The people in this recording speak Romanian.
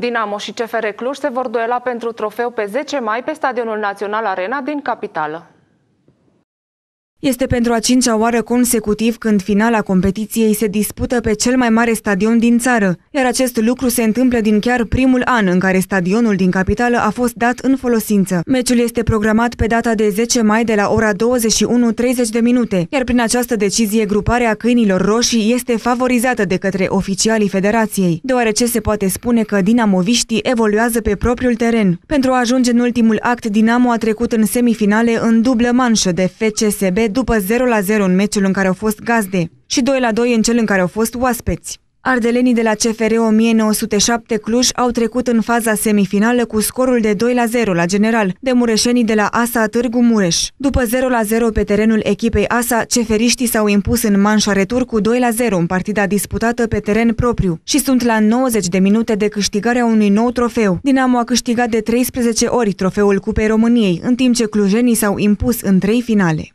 Dinamo și CFR Cluj se vor duela pentru trofeu pe 10 mai pe Stadionul Național Arena din capitală. Este pentru a cincea oară consecutiv când finala competiției se dispută pe cel mai mare stadion din țară, iar acest lucru se întâmplă din chiar primul an în care stadionul din capitală a fost dat în folosință. Meciul este programat pe data de 10 mai de la ora 21.30 de minute, iar prin această decizie gruparea câinilor roșii este favorizată de către oficialii federației, deoarece se poate spune că dinamoviștii evoluează pe propriul teren. Pentru a ajunge în ultimul act, Dinamo a trecut în semifinale în dublă manșă de FCSB după 0 la 0 în meciul în care au fost gazde și 2 la 2 în cel în care au fost oaspeți. Ardelenii de la CFR 1907 Cluj au trecut în faza semifinală cu scorul de 2 la 0 la general de mureșenii de la ASA Târgu Mureș. După 0 la 0 pe terenul echipei ASA, ceferiștii s-au impus în manșa retur cu 2 la 0 în partida disputată pe teren propriu și sunt la 90 de minute de câștigarea unui nou trofeu. Dinamo a câștigat de 13 ori trofeul Cupei României, în timp ce clujenii s-au impus în trei finale.